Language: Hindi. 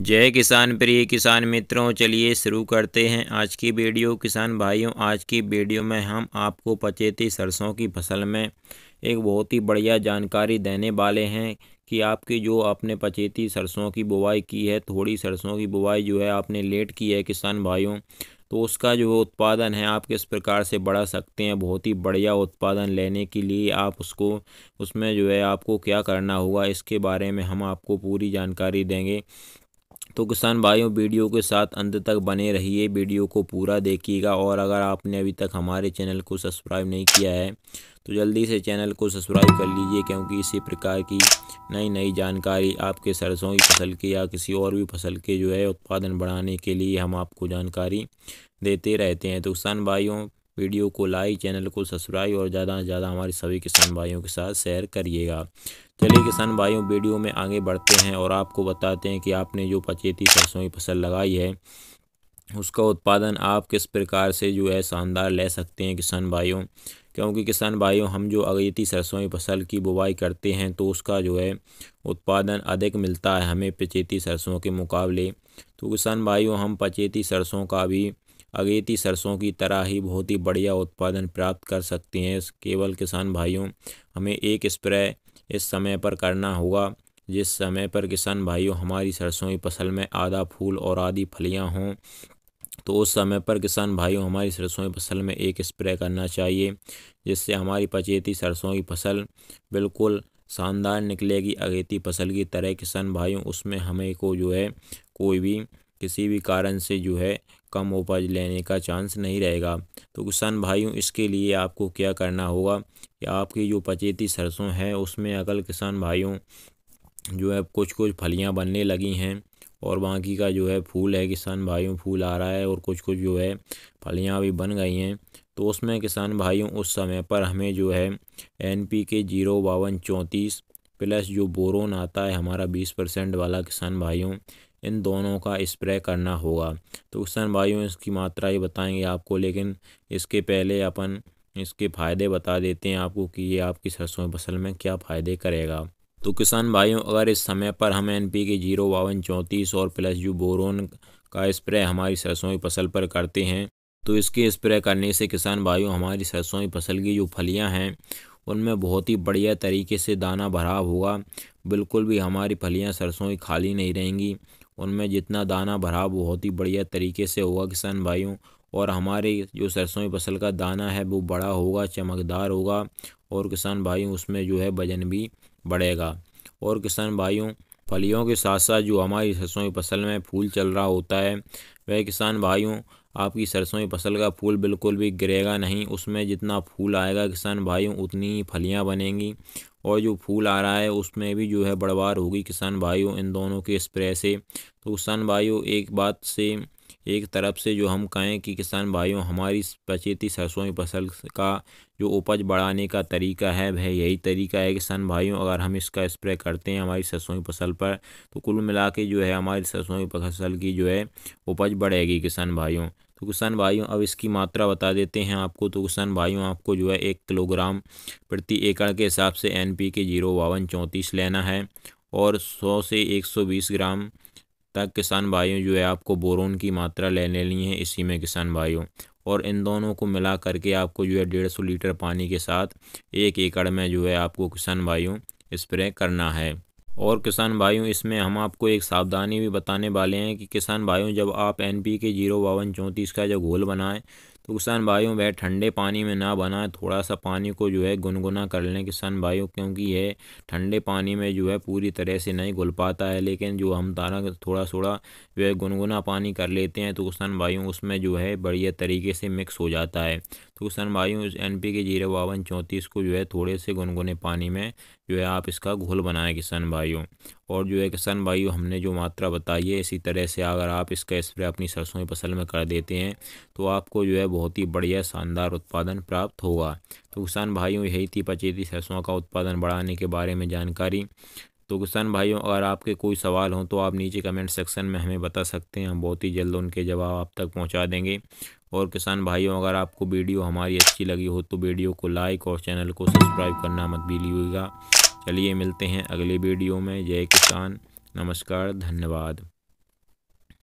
जय किसान प्रिय किसान मित्रों चलिए शुरू करते हैं आज की वीडियो किसान भाइयों आज की वीडियो में हम आपको पचेती सरसों की फसल में एक बहुत ही बढ़िया जानकारी देने वाले हैं कि आपकी जो आपने पचेती सरसों की बुवाई की है थोड़ी सरसों की बुवाई जो है आपने लेट की है किसान भाइयों तो उसका जो उत्पादन है आप किस प्रकार से बढ़ा सकते हैं बहुत ही बढ़िया उत्पादन लेने के लिए आप उसको उसमें जो है आपको क्या करना होगा इसके बारे में हम आपको पूरी जानकारी देंगे तो किसान भाइयों वीडियो के साथ अंत तक बने रहिए वीडियो को पूरा देखिएगा और अगर आपने अभी तक हमारे चैनल को सब्सक्राइब नहीं किया है तो जल्दी से चैनल को सब्सक्राइब कर लीजिए क्योंकि इसी प्रकार की नई नई जानकारी आपके सरसों की फसल की या किसी और भी फसल के जो है उत्पादन बढ़ाने के लिए हम आपको जानकारी देते रहते हैं तो किसान भाइयों वीडियो को लाइक चैनल को सब्सक्राइब और ज़्यादा से ज़्यादा हमारे सभी किसान भाइयों के साथ शेयर करिएगा चलिए किसान भाइयों वीडियो में आगे बढ़ते हैं और आपको बताते हैं कि आपने जो पचेती सरसों की फसल लगाई है उसका उत्पादन आप किस प्रकार से जो है शानदार ले सकते हैं किसान भाइयों क्योंकि किसान भाइयों हम जो अगेती सरसों की फसल की बुवाई करते हैं तो उसका जो है उत्पादन अधिक मिलता है हमें पचेती सरसों के मुकाबले तो किसान भाइयों हम पचेती सरसों का भी अगेती सरसों की तरह ही बहुत ही बढ़िया उत्पादन प्राप्त कर सकते हैं केवल किसान भाइयों हमें एक स्प्रे इस समय पर करना होगा जिस समय पर किसान भाइयों हमारी सरसों की फसल में आधा फूल और आधी फलियां हों तो उस समय पर किसान भाइयों हमारी सरसों की फसल में एक स्प्रे करना चाहिए जिससे हमारी पचेती सरसों की फसल बिल्कुल शानदार निकलेगी अगेती फसल की तरह किसान भाइयों उसमें हमें को जो है कोई भी किसी भी कारण से जो है कम उपज लेने का चांस नहीं रहेगा तो किसान भाइयों इसके लिए आपको क्या करना होगा कि आपकी जो पचेती सरसों है उसमें अगर किसान भाइयों जो है कुछ कुछ फलियाँ बनने लगी हैं और बाकी का जो है फूल है किसान भाइयों फूल आ रहा है और कुछ कुछ जो है फलियाँ भी बन गई हैं तो उसमें किसान भाइयों उस समय पर हमें जो है एन पी के जीरो बावन चौंतीस प्लस जो बोरोन आता है हमारा बीस परसेंट वाला किसान भाइयों इन दोनों का स्प्रे करना होगा तो किसान भाइयों इसकी मात्रा ही बताएंगे आपको लेकिन इसके पहले अपन इसके फ़ायदे बता देते हैं आपको कि ये आपकी सरसों फसल में क्या फ़ायदे करेगा तो किसान भाइयों अगर इस समय पर हम एन पी के जीरो बावन चौंतीस और प्लस यू बोरोन का स्प्रे हमारी सरसों की फसल पर करते हैं तो इसके स्प्रे करने से किसान भाइयों हमारी सरसों की फसल की जो फलियां हैं उनमें बहुत ही बढ़िया तरीके से दाना भरा होगा बिल्कुल भी हमारी फलियां सरसों की खाली नहीं रहेंगी उनमें जितना दाना भरा बहुत ही बढ़िया तरीके से होगा किसान भाइयों और हमारे जो सरसों की फसल का दाना है वो बड़ा होगा चमकदार होगा और किसान भाइयों उसमें जो है वजन भी बढ़ेगा और किसान भाइयों फलियों के साथ साथ जो हमारी सरसों की फसल में फूल चल रहा होता है वह किसान भाइयों आपकी सरसों की फसल का फूल बिल्कुल भी गिरेगा नहीं उसमें जितना फूल आएगा किसान भाइयों उतनी ही फलियाँ बनेंगी और जो फूल आ रहा है उसमें भी जो है बढ़वार होगी किसान भाइयों इन दोनों के स्प्रे से तो किसान भाइयों एक बात से एक तरफ से जो हम कहें कि किसान भाइयों हमारी बचेती सरसों की फसल का जो उपज बढ़ाने का तरीका है वह यही तरीका है किसान भाइयों अगर हम इसका स्प्रे करते हैं हमारी सरसों की फसल पर तो कुल मिला के जो है हमारी सरसों की फसल की जो है उपज बढ़ेगी किसान भाइयों तो किसान भाइयों अब इसकी मात्रा बता देते हैं आपको तो किसान भाइयों आपको जो है एक किलोग्राम प्रति एकड़ के हिसाब से एन पी के जीरो बावन चौंतीस लेना है और सौ से एक सौ बीस ग्राम तक किसान भाइयों जो है आपको बोरोन की मात्रा ले लेनी है इसी में किसान भाइयों और इन दोनों को मिला करके आपको जो है डेढ़ सौ लीटर पानी के साथ एक एकड़ में जो है आपको किसान भाइयों स्प्रे करना है और किसान भाइयों इसमें हम आपको एक सावधानी भी बताने वाले हैं कि किसान भाइयों जब आप एन पी के जीरो बावन चौंतीस का जो घोल बनाएं तो किसान भाइयों वह ठंडे पानी में ना बनाए थोड़ा सा पानी को जो है गुनगुना कर लें किसान भाइयों क्योंकि यह ठंडे पानी में जो है पूरी तरह से नहीं घुल पाता है लेकिन जो हम तारा थोड़ा थोड़ा जो है गुनगुना पानी कर लेते हैं तो किसान भाइयों उसमें जो है बढ़िया तरीके से मिक्स हो जाता है तो किसान भाइयों इस एन पी के जीरो बावन चौंतीस को जो है थोड़े से गुनगुने पानी में जो है आप इसका घोल बनाएं किसान भाइयों और जो है किसान भाई हमने जो मात्रा बताई है इसी तरह से अगर आप इसका स्प्रे अपनी सरसों की फसल में कर देते हैं तो आपको जो है बहुत ही बढ़िया शानदार उत्पादन प्राप्त होगा तो किसान भाइयों यही थी पचेती सरसों का उत्पादन बढ़ाने के बारे में जानकारी तो किसान भाइयों अगर आपके कोई सवाल हों तो आप नीचे कमेंट सेक्शन में हमें बता सकते हैं हम बहुत ही जल्द उनके जवाब आप तक पहुंचा देंगे और किसान भाइयों अगर आपको वीडियो हमारी अच्छी लगी हो तो वीडियो को लाइक और चैनल को सब्सक्राइब करना मत लीजिएगा चलिए मिलते हैं अगले वीडियो में जय किसान नमस्कार धन्यवाद